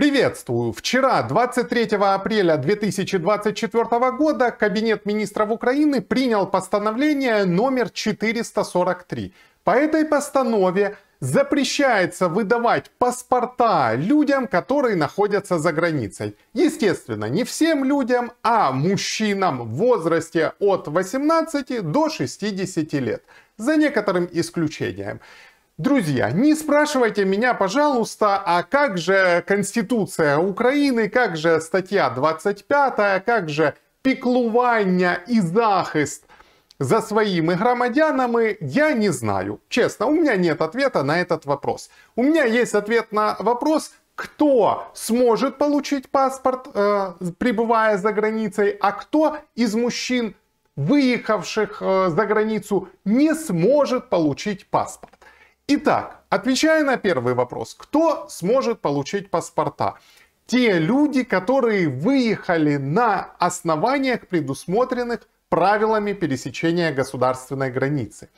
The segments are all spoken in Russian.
Приветствую! Вчера, 23 апреля 2024 года, Кабинет министров Украины принял постановление номер 443. По этой постанове запрещается выдавать паспорта людям, которые находятся за границей. Естественно, не всем людям, а мужчинам в возрасте от 18 до 60 лет. За некоторым исключением. Друзья, не спрашивайте меня, пожалуйста, а как же Конституция Украины, как же статья 25, как же піклування и захист за своими громадянами, я не знаю. Честно, у меня нет ответа на этот вопрос. У меня есть ответ на вопрос, кто сможет получить паспорт, э, пребывая за границей, а кто из мужчин, выехавших э, за границу, не сможет получить паспорт. Итак, отвечая на первый вопрос, кто сможет получить паспорта? Те люди, которые выехали на основаниях, предусмотренных правилами пересечения государственной границы.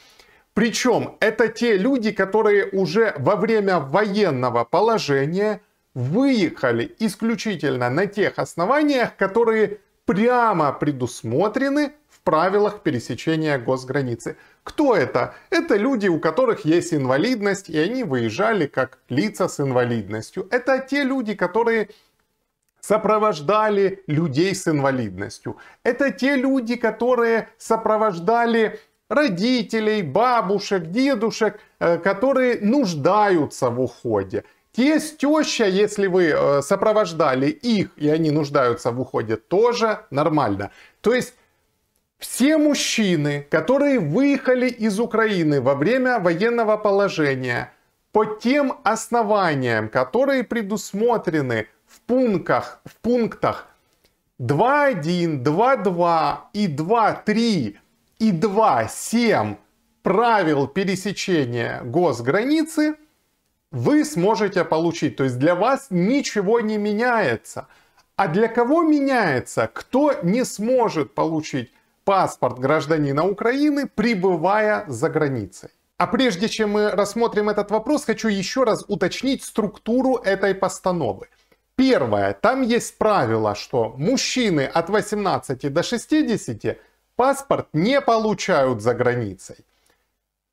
Причем это те люди, которые уже во время военного положения выехали исключительно на тех основаниях, которые прямо предусмотрены правилах пересечения госграницы. Кто это? Это люди, у которых есть инвалидность, и они выезжали как лица с инвалидностью. Это те люди, которые сопровождали людей с инвалидностью. Это те люди, которые сопровождали родителей, бабушек, дедушек, э, которые нуждаются в уходе. Тесть, теща, если вы э, сопровождали их, и они нуждаются в уходе, тоже нормально. То есть все мужчины, которые выехали из Украины во время военного положения, по тем основаниям, которые предусмотрены в пунктах, в пунктах 2.1, 2.2 и 2.3 и 2.7 правил пересечения госграницы, вы сможете получить. То есть для вас ничего не меняется. А для кого меняется? Кто не сможет получить паспорт гражданина Украины, пребывая за границей. А прежде чем мы рассмотрим этот вопрос, хочу еще раз уточнить структуру этой постановы. Первое, там есть правило, что мужчины от 18 до 60 паспорт не получают за границей.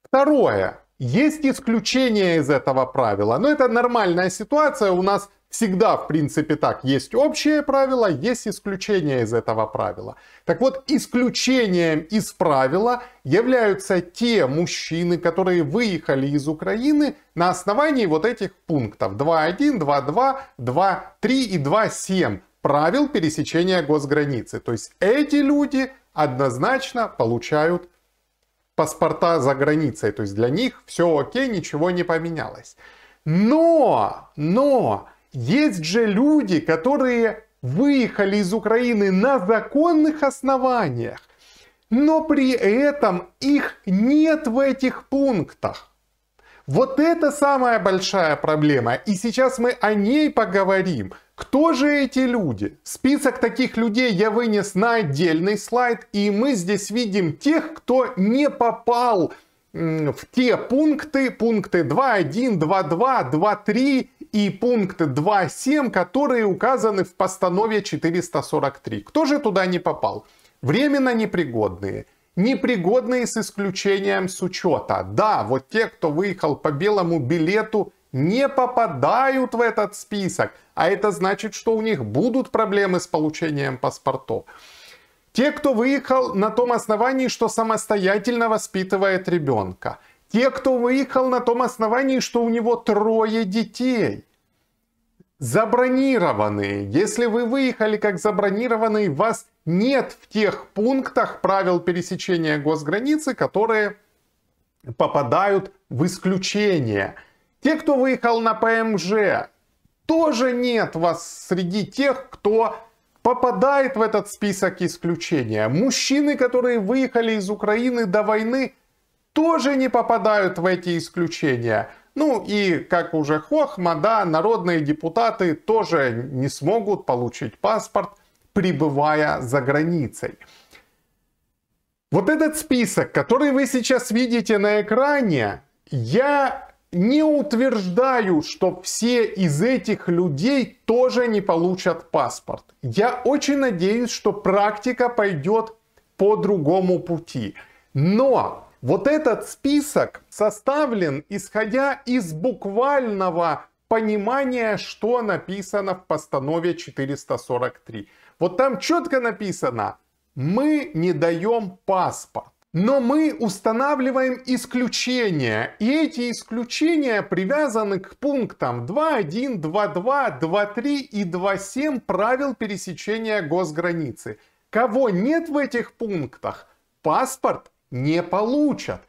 Второе, есть исключение из этого правила, но это нормальная ситуация. У нас всегда, в принципе, так. Есть общее правило, есть исключение из этого правила. Так вот, исключением из правила являются те мужчины, которые выехали из Украины на основании вот этих пунктов 2.1, 2.2, 2.3 и 2.7 правил пересечения госграницы. То есть эти люди однозначно получают паспорта за границей. То есть для них все окей, ничего не поменялось. Но, но, есть же люди, которые выехали из Украины на законных основаниях, но при этом их нет в этих пунктах. Вот это самая большая проблема, и сейчас мы о ней поговорим. Кто же эти люди? Список таких людей я вынес на отдельный слайд, и мы здесь видим тех, кто не попал в те пункты, пункты 2.1, 2.2, 2.3 и пункты 2.7, которые указаны в постанове 443. Кто же туда не попал? Временно непригодные. Непригодные с исключением с учета. Да, вот те, кто выехал по белому билету – не попадают в этот список. А это значит, что у них будут проблемы с получением паспортов. Те, кто выехал на том основании, что самостоятельно воспитывает ребенка. Те, кто выехал на том основании, что у него трое детей. Забронированные. Если вы выехали как забронированный, вас нет в тех пунктах правил пересечения госграницы, которые попадают в исключение – те, кто выехал на ПМЖ, тоже нет вас среди тех, кто попадает в этот список исключения. Мужчины, которые выехали из Украины до войны, тоже не попадают в эти исключения. Ну и, как уже Хохма, да, народные депутаты тоже не смогут получить паспорт, пребывая за границей. Вот этот список, который вы сейчас видите на экране, я не утверждаю, что все из этих людей тоже не получат паспорт. Я очень надеюсь, что практика пойдет по другому пути. Но вот этот список составлен исходя из буквального понимания, что написано в постанове 443. Вот там четко написано, мы не даем паспорт. Но мы устанавливаем исключения, и эти исключения привязаны к пунктам 2.1, 2.2, 2.3 и 2.7 правил пересечения госграницы. Кого нет в этих пунктах, паспорт не получат.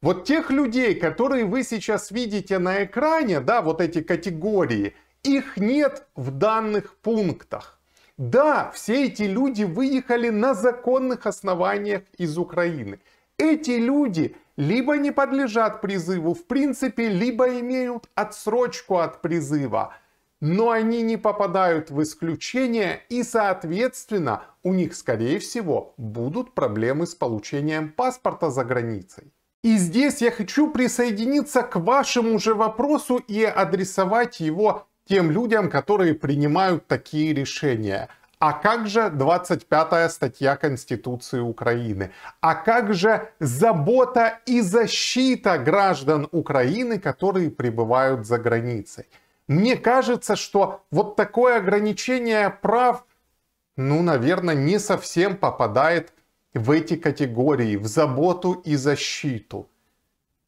Вот тех людей, которые вы сейчас видите на экране, да, вот эти категории, их нет в данных пунктах. Да, все эти люди выехали на законных основаниях из Украины. Эти люди либо не подлежат призыву, в принципе, либо имеют отсрочку от призыва, но они не попадают в исключение и, соответственно, у них, скорее всего, будут проблемы с получением паспорта за границей. И здесь я хочу присоединиться к вашему же вопросу и адресовать его тем людям, которые принимают такие решения. А как же 25-я статья Конституции Украины? А как же забота и защита граждан Украины, которые пребывают за границей? Мне кажется, что вот такое ограничение прав, ну, наверное, не совсем попадает в эти категории, в заботу и защиту.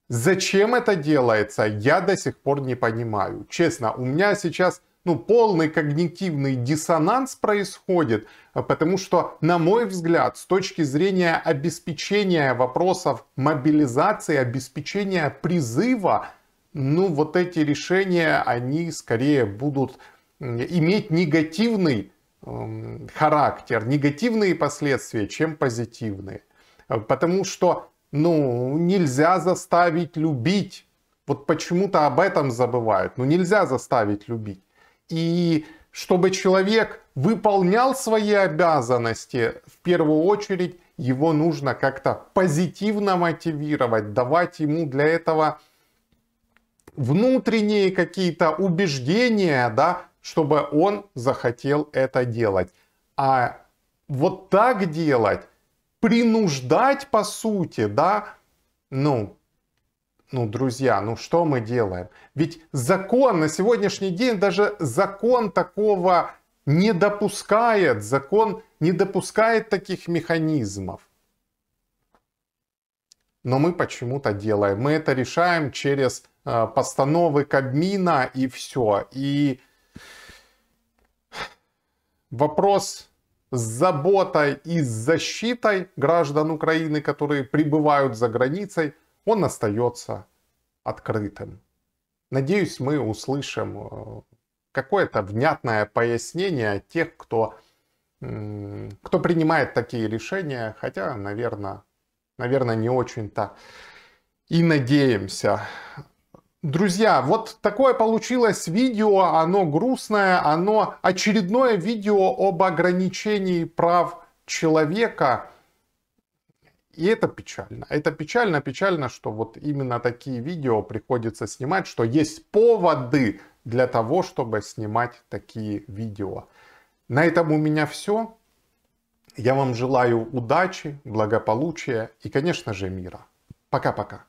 Зачем это делается, я до сих пор не понимаю. Честно, у меня сейчас ну, полный когнитивный диссонанс происходит, э, потому что, на мой взгляд, с точки зрения обеспечения вопросов мобилизации, обеспечения призыва, ну, вот эти решения, они скорее будут иметь негативный эм, характер, негативные последствия, чем позитивные. Э, потому что ну, нельзя заставить любить. Вот почему-то об этом забывают. Ну, нельзя заставить любить. И чтобы человек выполнял свои обязанности, в первую очередь его нужно как-то позитивно мотивировать, давать ему для этого внутренние какие-то убеждения, да, чтобы он захотел это делать. А вот так делать принуждать, по сути, да, ну, ну, друзья, ну что мы делаем? Ведь закон на сегодняшний день, даже закон такого не допускает, закон не допускает таких механизмов. Но мы почему-то делаем. Мы это решаем через э, постановы Кабмина и все. И вопрос с заботой и с защитой граждан Украины, которые прибывают за границей, он остается открытым. Надеюсь, мы услышим э, какое-то внятное пояснение тех, кто, кто принимает такие решения, хотя, наверное, наверное, не очень-то и надеемся. Друзья, вот такое получилось видео, оно грустное, оно очередное видео об ограничении прав человека. И это печально. Это печально, печально, что вот именно такие видео приходится снимать, что есть поводы для того, чтобы снимать такие видео. На этом у меня все. Я вам желаю удачи, благополучия и, конечно же, мира. Пока-пока.